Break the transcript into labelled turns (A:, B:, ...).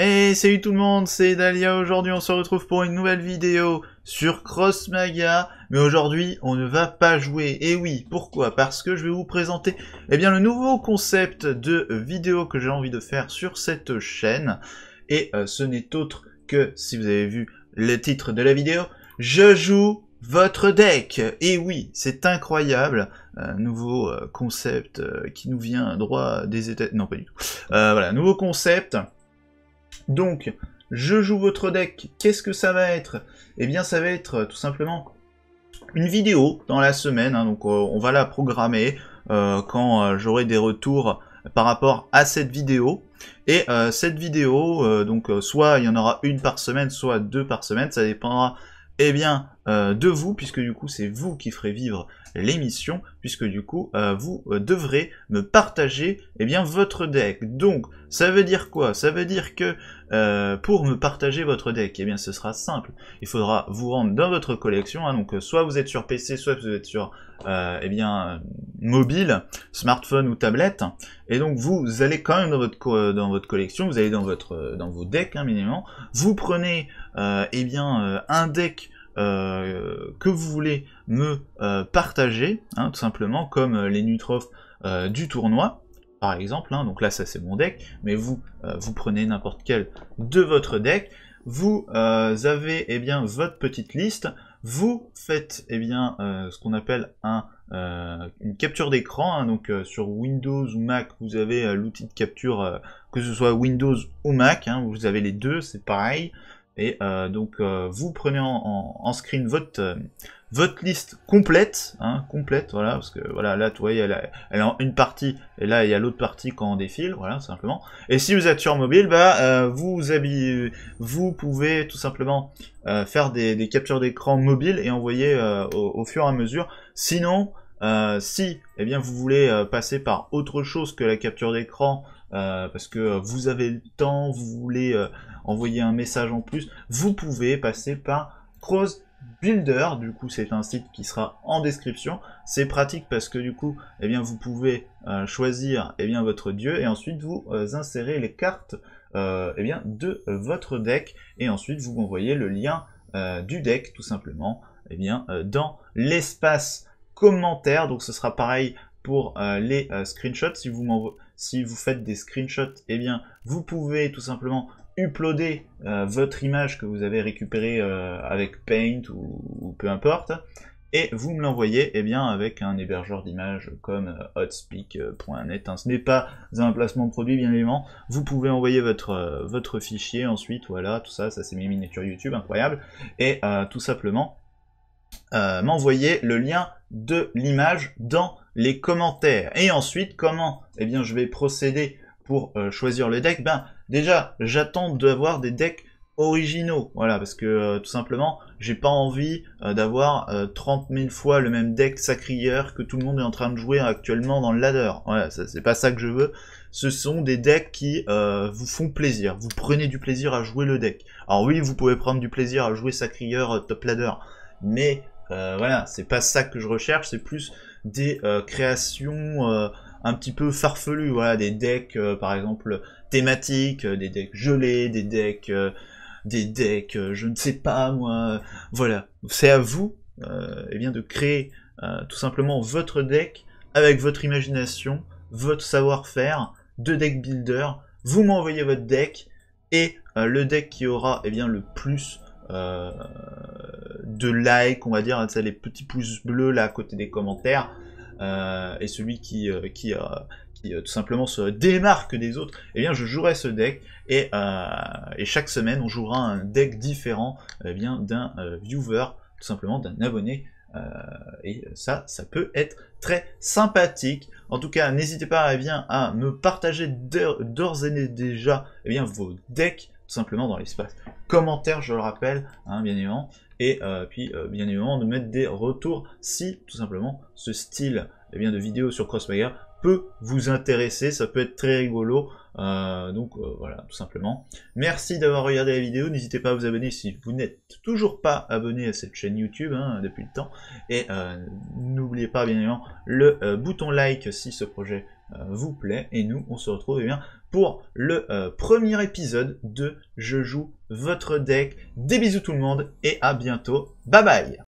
A: Hey, salut tout le monde, c'est Dalia. Aujourd'hui, on se retrouve pour une nouvelle vidéo sur Crossmaga Mais aujourd'hui, on ne va pas jouer. Et oui, pourquoi Parce que je vais vous présenter eh bien, le nouveau concept de vidéo que j'ai envie de faire sur cette chaîne. Et euh, ce n'est autre que, si vous avez vu le titre de la vidéo, je joue votre deck. Et oui, c'est incroyable. un euh, nouveau euh, concept qui nous vient droit des États... Non, pas du tout. voilà, nouveau concept donc, je joue votre deck, qu'est-ce que ça va être Eh bien, ça va être euh, tout simplement une vidéo dans la semaine, hein, donc euh, on va la programmer euh, quand j'aurai des retours par rapport à cette vidéo. Et cette vidéo, donc soit il y en aura une par semaine, soit deux par semaine, ça dépendra eh bien, de vous, puisque du coup c'est vous qui ferez vivre l'émission, puisque du coup, euh, vous euh, devrez me partager et eh bien, votre deck. Donc, ça veut dire quoi Ça veut dire que euh, pour me partager votre deck, et eh bien, ce sera simple. Il faudra vous rendre dans votre collection. Hein. donc, soit vous êtes sur PC, soit vous êtes sur et eh bien, mobile, smartphone ou tablette. Et donc, vous allez quand même dans votre, dans votre collection, vous allez dans, votre, dans vos decks, hein, minimum. Vous prenez et bien, un deck euh, que vous voulez me euh, partager, hein, tout simplement comme euh, les nutrophes du tournoi, par exemple, hein, donc là ça c'est mon deck, mais vous, vous prenez n'importe quel de votre deck, vous avez eh bien, votre petite liste, vous faites eh bien, ce qu'on appelle une capture d'écran. Hein, donc sur Windows ou Mac, vous avez l'outil de capture, que ce soit Windows ou Mac, vous avez les deux, c'est pareil. Et euh, donc euh, vous prenez en, screen euh, votre liste complète, hein, complète, voilà, parce que voilà, là, tu vois, elle a, elle une partie, et là, il y a l'autre partie quand on défile, voilà, simplement. Et si vous êtes sur mobile, bah, vous pouvez tout simplement faire des, captures d'écran mobile et envoyer au, au, fur et à mesure. Sinon, si, eh bien, vous voulez passer par autre chose que la capture d'écran euh, parce que euh, vous avez le temps, vous voulez euh, envoyer un message en plus, vous pouvez passer par Cross Builder. Du coup, c'est un site qui sera en description. C'est pratique parce que du coup, eh bien, vous pouvez choisir eh bien, votre dieu et ensuite vous insérez les cartes eh bien, de votre deck et ensuite vous envoyez le lien du deck tout simplement eh bien, dans l'espace commentaire. Donc ce sera pareil pour euh, les euh, screenshots. Si vous, faites des screenshots, eh bien, vous pouvez tout simplement uploader euh, votre image que vous avez récupérée avec Paint ou, peu importe, et vous me l'envoyez eh avec un hébergeur d'images comme hotspeak.net. Hein, ce n'est pas un placement de produit, bien évidemment. Vous pouvez envoyer votre, votre fichier ensuite, voilà, tout ça, ça c'est mes miniatures YouTube, incroyable. Et tout simplement, euh, m'envoyer le lien de l'image dans les commentaires. Et ensuite, comment eh bien, je vais procéder pour euh, choisir le deck Ben, déjà, j'attends d'avoir des decks originaux. Voilà, parce que euh, tout simplement, j'ai pas envie d'avoir 30 000 fois le même deck sacrieur que tout le monde est en train de jouer actuellement dans le ladder. Voilà, c'est pas ça que je veux. Ce sont des decks qui vous font plaisir. Vous prenez du plaisir à jouer le deck. Alors oui, vous pouvez prendre du plaisir à jouer sacrieur top ladder, mais euh, voilà, c'est pas ça que je recherche, c'est plus des euh, créations euh, un petit peu farfelues, voilà, des decks par exemple thématiques, des decks gelés, des decks des decks, je ne sais pas moi. Voilà, c'est à vous et eh bien, de créer tout simplement votre deck avec votre imagination, votre savoir-faire de deck builder. Vous m'envoyez votre deck et le deck qui aura eh bien, le plus euh, de likes, on va dire, hein, les petits pouces bleus là à côté des commentaires, euh, et celui qui, euh, qui, tout simplement se démarque des autres, eh bien je jouerai ce deck, et, chaque semaine on jouera un deck différent eh bien d'un viewer, tout simplement d'un abonné et ça, ça peut être très sympathique. En tout cas, n'hésitez pas eh bien, à me partager d'ores et déjà eh bien, vos decks simplement dans l'espace commentaire, je le rappelle, hein, bien évidemment. Et euh, puis, euh, bien évidemment, de mettre des retours si, tout simplement, ce style et eh bien, de vidéos sur Crossfire peut vous intéresser, ça peut être très rigolo. Euh, donc euh, voilà, tout simplement. Merci d'avoir regardé la vidéo. N'hésitez pas à vous abonner si vous n'êtes toujours pas abonné à cette chaîne YouTube hein, depuis le temps. Et euh, n'oubliez pas bien évidemment le bouton like si ce projet vous plaît. Et nous, on se retrouve eh bien, pour le premier épisode de Je joue votre deck. Des bisous tout le monde et à bientôt. Bye bye